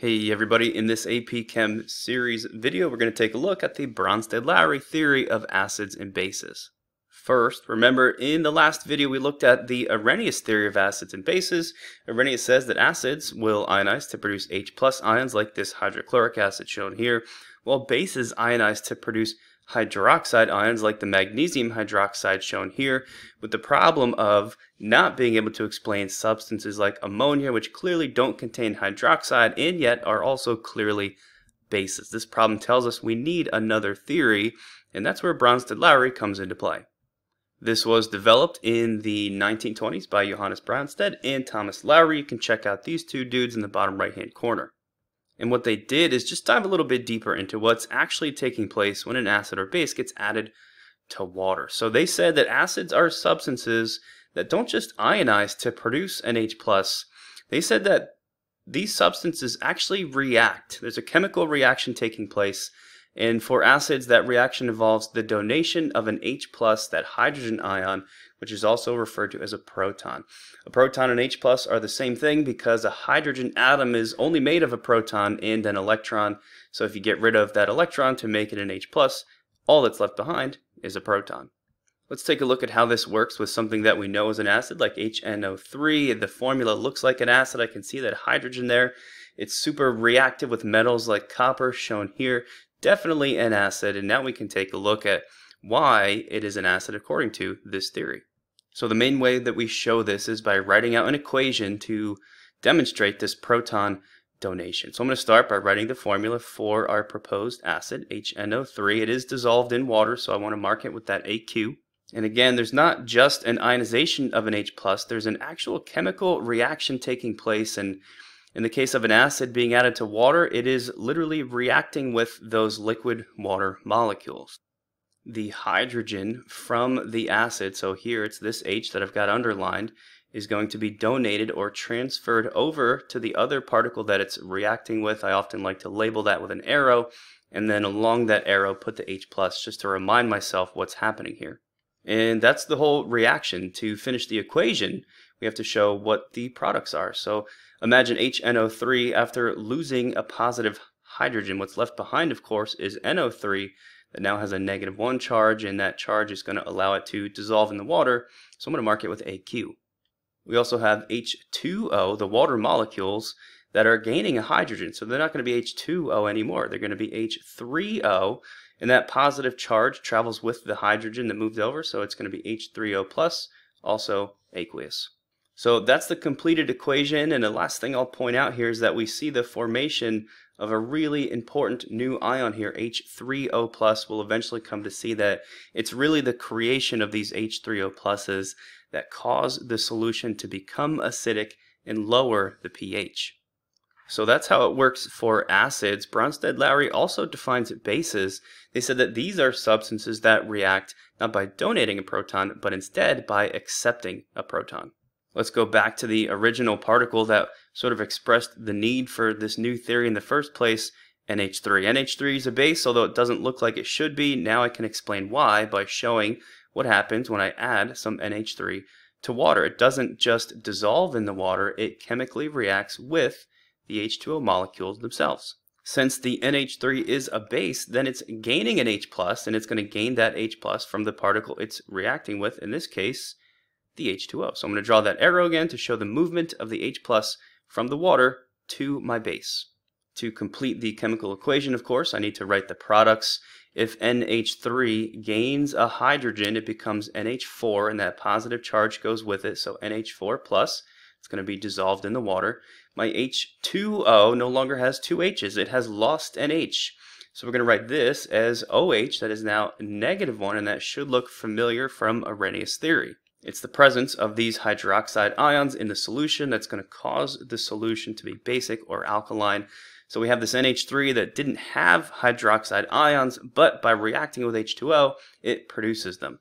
Hey everybody, in this AP Chem series video, we're going to take a look at the Bronsted-Lowry theory of acids and bases. First, remember in the last video we looked at the Arrhenius theory of acids and bases. Arrhenius says that acids will ionize to produce H plus ions like this hydrochloric acid shown here, while bases ionize to produce hydroxide ions like the magnesium hydroxide shown here with the problem of not being able to explain substances like ammonia which clearly don't contain hydroxide and yet are also clearly bases. This problem tells us we need another theory and that's where Bronsted-Lowry comes into play. This was developed in the 1920s by Johannes Bronsted and Thomas Lowry. You can check out these two dudes in the bottom right hand corner. And what they did is just dive a little bit deeper into what's actually taking place when an acid or base gets added to water. So they said that acids are substances that don't just ionize to produce H plus. They said that these substances actually react. There's a chemical reaction taking place and for acids, that reaction involves the donation of an H plus, that hydrogen ion, which is also referred to as a proton. A proton and H plus are the same thing because a hydrogen atom is only made of a proton and an electron. So if you get rid of that electron to make it an H plus, all that's left behind is a proton. Let's take a look at how this works with something that we know is an acid, like HNO3. The formula looks like an acid. I can see that hydrogen there. It's super reactive with metals like copper, shown here definitely an asset. And now we can take a look at why it is an asset according to this theory. So the main way that we show this is by writing out an equation to demonstrate this proton donation. So I'm going to start by writing the formula for our proposed acid, HNO3. It is dissolved in water, so I want to mark it with that AQ. And again, there's not just an ionization of an H+, plus. there's an actual chemical reaction taking place, and in the case of an acid being added to water, it is literally reacting with those liquid water molecules. The hydrogen from the acid, so here it's this H that I've got underlined, is going to be donated or transferred over to the other particle that it's reacting with. I often like to label that with an arrow, and then along that arrow put the H plus just to remind myself what's happening here. And that's the whole reaction. To finish the equation, we have to show what the products are. So imagine HNO3 after losing a positive hydrogen. What's left behind, of course, is NO3 that now has a negative 1 charge, and that charge is going to allow it to dissolve in the water. So I'm going to mark it with AQ. We also have H2O, the water molecules, that are gaining a hydrogen. So they're not going to be H2O anymore. They're going to be H3O, and that positive charge travels with the hydrogen that moved over, so it's going to be H3O plus, also aqueous. So that's the completed equation. And the last thing I'll point out here is that we see the formation of a really important new ion here, H3O plus. We'll eventually come to see that it's really the creation of these H3O pluses that cause the solution to become acidic and lower the pH. So that's how it works for acids. Bronsted Lowry also defines bases. They said that these are substances that react not by donating a proton, but instead by accepting a proton let's go back to the original particle that sort of expressed the need for this new theory in the first place, NH3. NH3 is a base, although it doesn't look like it should be. Now I can explain why by showing what happens when I add some NH3 to water. It doesn't just dissolve in the water, it chemically reacts with the H2O molecules themselves. Since the NH3 is a base, then it's gaining an H+, and it's going to gain that H+, from the particle it's reacting with, in this case, the H2O. So I'm going to draw that arrow again to show the movement of the H plus from the water to my base. To complete the chemical equation, of course, I need to write the products. If NH3 gains a hydrogen, it becomes NH4, and that positive charge goes with it, so NH4 plus. It's going to be dissolved in the water. My H2O no longer has two H's. It has lost an H. So we're going to write this as OH, that is now negative 1, and that should look familiar from Arrhenius theory. It's the presence of these hydroxide ions in the solution that's going to cause the solution to be basic or alkaline. So we have this NH3 that didn't have hydroxide ions, but by reacting with H2O, it produces them.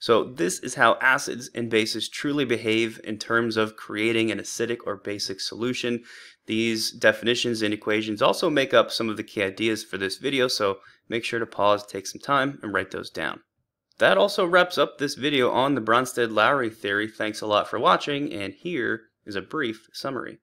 So this is how acids and bases truly behave in terms of creating an acidic or basic solution. These definitions and equations also make up some of the key ideas for this video, so make sure to pause, take some time, and write those down. That also wraps up this video on the Bronsted-Lowry theory. Thanks a lot for watching, and here is a brief summary.